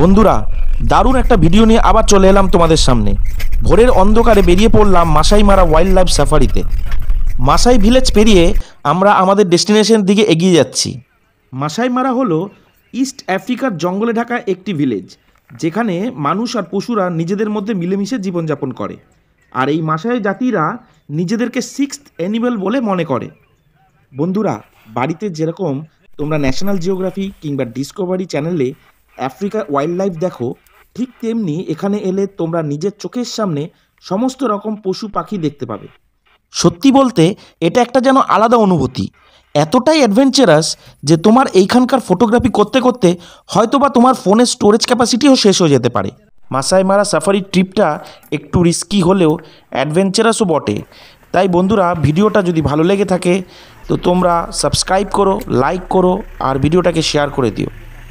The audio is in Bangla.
বন্ধুরা দারুণ একটা ভিডিও নিয়ে আবার চলে এলাম তোমাদের সামনে ভোরের অন্ধকারে বেরিয়ে পড়লাম মারা ওয়াইল্ড লাইফ সাফারিতে মাসাই ভিলেজ পেরিয়ে আমরা আমাদের ডেস্টিনেশন দিকে এগিয়ে যাচ্ছি মাসাইমারা হলো ইস্ট আফ্রিকার জঙ্গলে ঢাকা একটি ভিলেজ যেখানে মানুষ আর পশুরা নিজেদের মধ্যে মিলেমিশে জীবনযাপন করে আর এই মাসাই জাতিরা নিজেদেরকে সিক্স অ্যানিমেল বলে মনে করে বন্ধুরা বাড়িতে যেরকম তোমরা ন্যাশনাল জিওগ্রাফি কিংবা ডিসকভারি চ্যানেলে আফ্রিকার ওয়াইল্ড লাইফ দেখো ঠিক তেমনি এখানে এলে তোমরা নিজের চোখের সামনে সমস্ত রকম পশু পাখি দেখতে পাবে সত্যি বলতে এটা একটা যেন আলাদা অনুভূতি এতটাই অ্যাডভেঞ্চারাস যে তোমার এইখানকার ফটোগ্রাফি করতে করতে হয়তো বা তোমার ফোনের স্টোরেজ ক্যাপাসিটিও শেষ হয়ে যেতে পারে মাসাই মারা সাফারি ট্রিপটা একটু রিস্কি হলেও অ্যাডভেঞ্চারাসও বটে তাই বন্ধুরা ভিডিওটা যদি ভালো লেগে থাকে তো তোমরা সাবস্ক্রাইব করো লাইক করো আর ভিডিওটাকে শেয়ার করে দিও